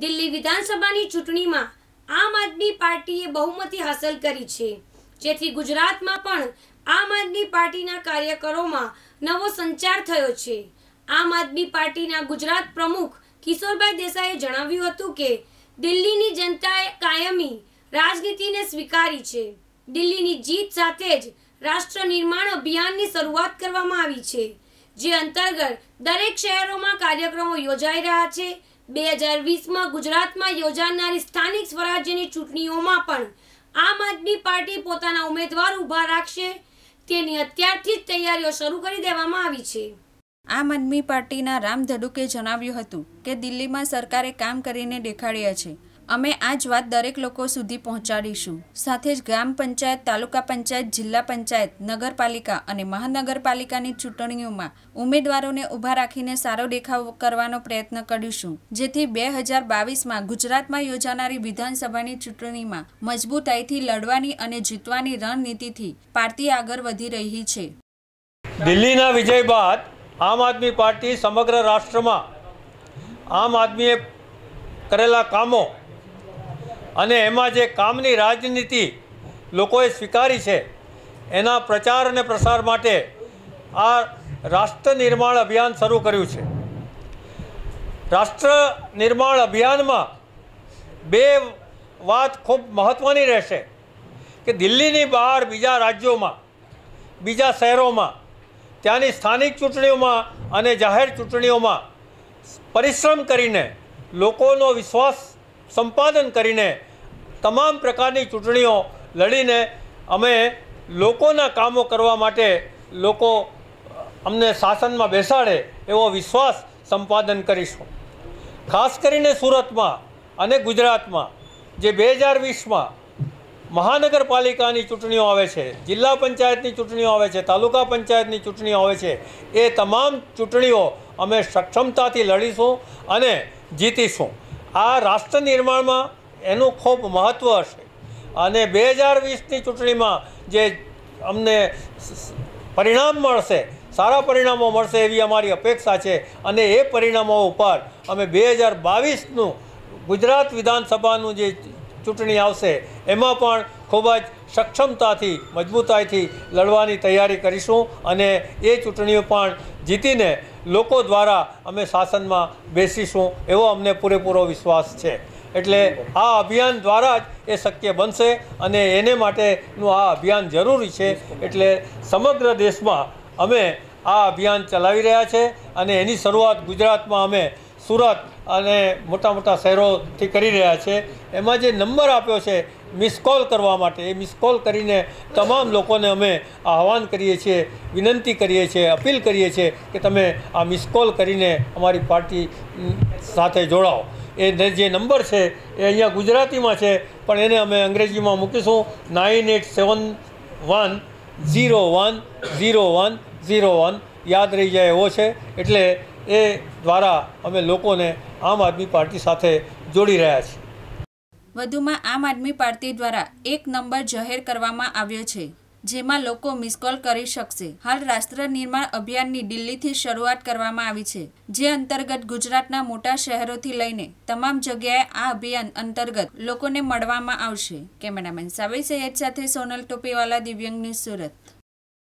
દિલ્હી વિધાનસભાની ચૂંટણીમાં આમ આદમી પાર્ટીએ બહુમતી હાંસલ કરી છે જેથી ગુજરાતમાં પણ આમ આદમી પાર્ટીના કાર્યકરોમાં નવો સંચાર થયો છે આમ આદમી પાર્ટીના ગુજરાત પ્રમુખ કિશોરભાઈ દેસાઈએ જણાવ્યું હતું કે દિલ્હીની જનતાએ કાયમી રાજનીતિને સ્વીકારી છે દિલ્હીની જીત સાથે જ રાષ્ટ્ર નિર્માણ અભિયાનની શરૂઆત કરવામાં આવી છે જે અંતર્ગત દરેક શહેરોમાં કાર્યક્રમો યોજાઈ રહ્યા છે બે હજાર વીસમાં ગુજરાતમાં યોજાનારી સ્થાનિક સ્વરાજ્યની ચૂંટણીઓમાં પણ આમ આદમી પાર્ટી પોતાના ઉમેદવાર ઊભા રાખશે તેની અત્યારથી જ તૈયારીઓ શરૂ કરી દેવામાં આવી છે આમ આદમી પાર્ટીના રામ ધડુકે જણાવ્યું હતું કે દિલ્હીમાં સરકારે કામ કરીને દેખાડ્યા છે અમે આ જ વાત દરેક લોકો સુધી પહોંચાડીશું સાથે જ ગ્રામ પંચાયત તાલુકા પંચાયત જિલ્લા પંચાયત નગરપાલિકા અને મહાનગરપાલિકાની ચૂંટણીઓમાં ઉમેદવારોને ઊભા રાખીને સારો દેખાવ કરવાનો પ્રયત્ન કરીશું જેથી બે હજાર બાવીસમાં ગુજરાતમાં યોજાનારી વિધાનસભાની ચૂંટણીમાં મજબૂતાઈથી લડવાની અને જીતવાની રણનીતિથી પાર્ટી આગળ વધી રહી છે દિલ્હીના વિજય બાદ આમ આદમી પાર્ટી સમગ્ર રાષ્ટ્રમાં આમ આદમીએ કરેલા કામો અને એમાં જે કામની રાજનીતિ લોકોએ સ્વીકારી છે એના પ્રચાર અને પ્રસાર માટે આ રાષ્ટ્ર નિર્માણ અભિયાન શરૂ કર્યું છે રાષ્ટ્ર નિર્માણ અભિયાનમાં બે વાત ખૂબ મહત્ત્વની રહેશે કે દિલ્હીની બહાર બીજા રાજ્યોમાં બીજા શહેરોમાં ત્યાંની સ્થાનિક ચૂંટણીઓમાં અને જાહેર ચૂંટણીઓમાં પરિશ્રમ કરીને લોકોનો વિશ્વાસ સંપાદન કરીને તમામ પ્રકારની ચૂંટણીઓ લડીને અમે લોકોના કામો કરવા માટે લોકો અમને શાસનમાં બેસાડે એવો વિશ્વાસ સંપાદન કરીશું ખાસ કરીને સુરતમાં અને ગુજરાતમાં જે બે હજાર વીસમાં મહાનગરપાલિકાની ચૂંટણીઓ આવે છે જિલ્લા પંચાયતની ચૂંટણીઓ આવે છે તાલુકા પંચાયતની ચૂંટણીઓ આવે છે એ તમામ ચૂંટણીઓ અમે સક્ષમતાથી લડીશું અને જીતીશું આ રાષ્ટ્ર નિર્માણમાં એનું ખૂબ મહત્ત્વ હશે અને બે હજાર વીસની ચૂંટણીમાં જે અમને પરિણામ મળશે સારા પરિણામો મળશે એવી અમારી અપેક્ષા છે અને એ પરિણામો ઉપર અમે બે હજાર બાવીસનું ગુજરાત વિધાનસભાનું જે ચૂંટણી આવશે એમાં પણ ખૂબ જ સક્ષમતાથી મજબૂતાઈથી લડવાની તૈયારી કરીશું અને એ ચૂંટણીઓ પણ જીતીને લોકો દ્વારા અમે શાસનમાં બેસીશું એવો અમને પૂરેપૂરો વિશ્વાસ છે એટલે આ અભિયાન દ્વારા જ એ શક્ય બનશે અને એને માટેનું આ અભિયાન જરૂરી છે એટલે સમગ્ર દેશમાં અમે આ અભિયાન ચલાવી રહ્યા છે અને એની શરૂઆત ગુજરાતમાં અમે સુરત અને મોટા મોટા શહેરોથી કરી રહ્યા છે એમાં જે નંબર આપ્યો છે મિસ કોલ કરવા માટે એ મિસ કોલ કરીને તમામ લોકોને અમે આહવાન કરીએ છીએ વિનંતી કરીએ છીએ અપીલ કરીએ છીએ કે તમે આ મિસ કોલ કરીને અમારી પાર્ટી સાથે જોડાઓ એ જે નંબર છે એ અહીંયા ગુજરાતીમાં છે પણ એને અમે અંગ્રેજીમાં મૂકીશું nine eight seven one zero one zero one zero one યાદ રહી જાય એવો છે એટલે એ દ્વારા અમે લોકોને આમ આદમી પાર્ટી સાથે જોડી રહ્યા છીએ વધુમાં આમ આદમી પાર્ટી દ્વારા એક નંબર જાહેર કરવામાં આવ્યો છે જેમાં લોકો મિસકોલ કરી શકશે હાલ રાષ્ટ્ર નિર્માણ અભિયાનની દિલ્હીથી શરૂઆત કરવામાં આવી છે જે અંતર્ગત ગુજરાતના મોટા શહેરોથી લઈને તમામ જગ્યાએ આ અભિયાન અંતર્ગત લોકોને મળવામાં આવશે કેમેરામેન સાવી સૈયદ સાથે સોનલ ટોપીવાલા દિવ્યંગ ન્યૂઝ સુરત